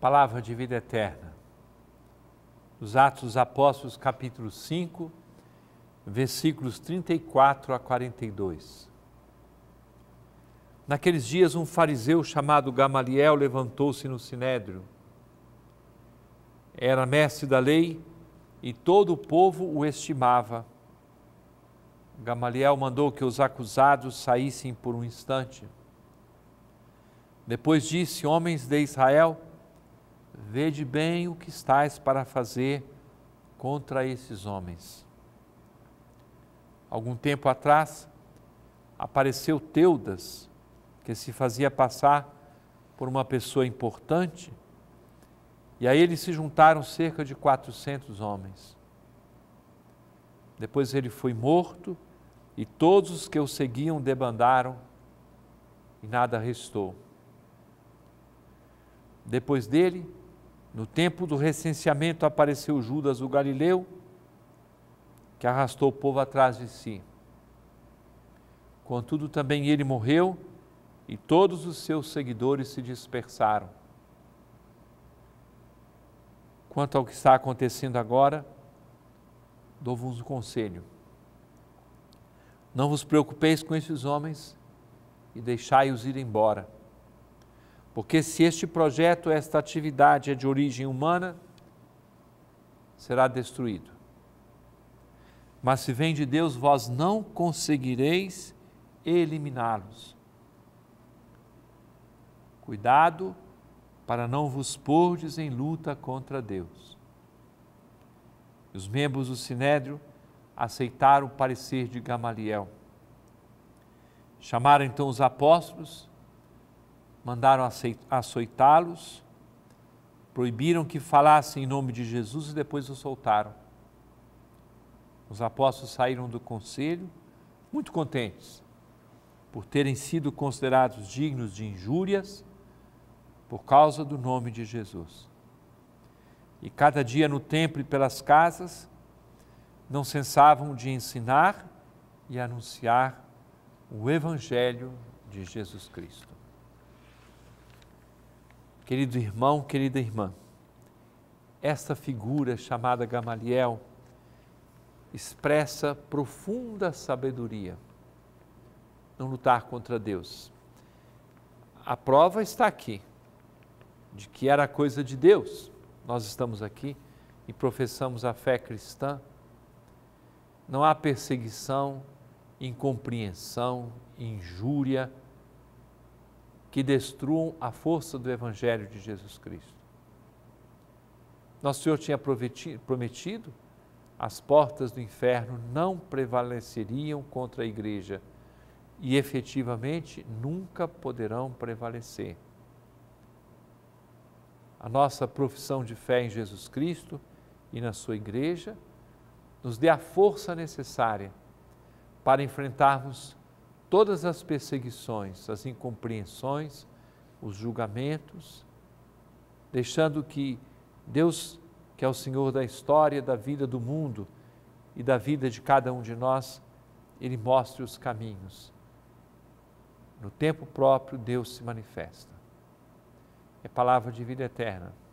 palavra de vida eterna. Nos Atos dos Apóstolos, capítulo 5, versículos 34 a 42. Naqueles dias, um fariseu chamado Gamaliel levantou-se no sinédrio. Era mestre da lei e todo o povo o estimava. Gamaliel mandou que os acusados saíssem por um instante. Depois disse: Homens de Israel, vede bem o que estáis para fazer contra esses homens. Algum tempo atrás, apareceu Teudas, que se fazia passar por uma pessoa importante, e a ele se juntaram cerca de 400 homens. Depois ele foi morto, e todos os que o seguiam debandaram, e nada restou. Depois dele, no tempo do recenseamento apareceu Judas o Galileu, que arrastou o povo atrás de si. Contudo, também ele morreu e todos os seus seguidores se dispersaram. Quanto ao que está acontecendo agora, dou-vos um conselho. Não vos preocupeis com esses homens e deixai-os ir embora porque se este projeto, esta atividade é de origem humana, será destruído. Mas se vem de Deus, vós não conseguireis eliminá-los. Cuidado para não vos pordes em luta contra Deus. Os membros do Sinédrio aceitaram o parecer de Gamaliel. Chamaram então os apóstolos mandaram açoitá-los, proibiram que falassem em nome de Jesus e depois o soltaram. Os apóstolos saíram do conselho muito contentes por terem sido considerados dignos de injúrias por causa do nome de Jesus. E cada dia no templo e pelas casas, não cessavam de ensinar e anunciar o Evangelho de Jesus Cristo. Querido irmão, querida irmã, esta figura chamada Gamaliel expressa profunda sabedoria. Não lutar contra Deus. A prova está aqui, de que era coisa de Deus. Nós estamos aqui e professamos a fé cristã. Não há perseguição, incompreensão, injúria, que destruam a força do Evangelho de Jesus Cristo. Nosso Senhor tinha prometido, as portas do inferno não prevaleceriam contra a igreja e efetivamente nunca poderão prevalecer. A nossa profissão de fé em Jesus Cristo e na Sua igreja nos dê a força necessária para enfrentarmos todas as perseguições, as incompreensões, os julgamentos, deixando que Deus, que é o Senhor da história, da vida do mundo e da vida de cada um de nós, Ele mostre os caminhos. No tempo próprio, Deus se manifesta. É palavra de vida eterna.